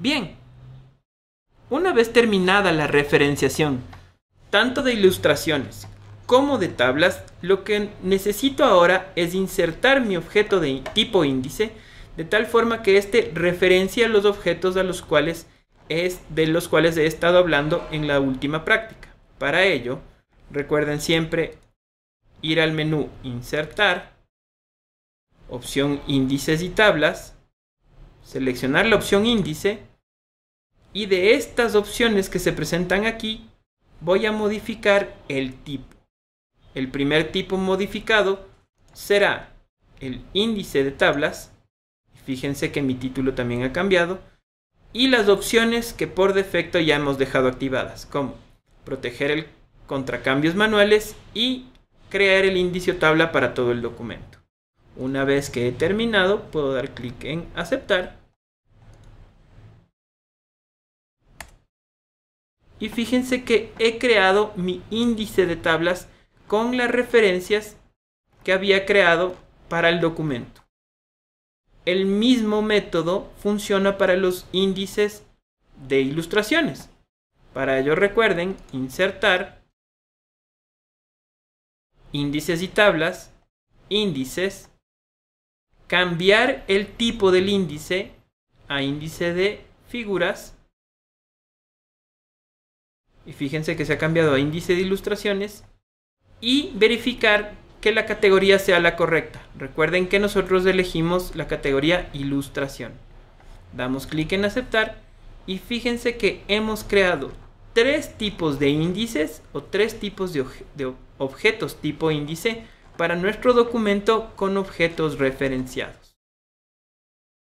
Bien. Una vez terminada la referenciación, tanto de ilustraciones como de tablas, lo que necesito ahora es insertar mi objeto de tipo índice de tal forma que éste referencia los objetos a los cuales es, de los cuales he estado hablando en la última práctica. Para ello, recuerden siempre ir al menú Insertar, opción Índices y Tablas, seleccionar la opción índice y de estas opciones que se presentan aquí voy a modificar el tipo. El primer tipo modificado será el índice de tablas. Fíjense que mi título también ha cambiado. Y las opciones que por defecto ya hemos dejado activadas, como proteger el contracambios manuales y crear el índice tabla para todo el documento. Una vez que he terminado, puedo dar clic en aceptar y fíjense que he creado mi índice de tablas con las referencias que había creado para el documento. El mismo método funciona para los índices de ilustraciones. Para ello recuerden insertar índices y tablas, índices, cambiar el tipo del índice a índice de figuras y fíjense que se ha cambiado a índice de ilustraciones, y verificar que la categoría sea la correcta. Recuerden que nosotros elegimos la categoría ilustración. Damos clic en aceptar y fíjense que hemos creado tres tipos de índices o tres tipos de, de objetos tipo índice para nuestro documento con objetos referenciados.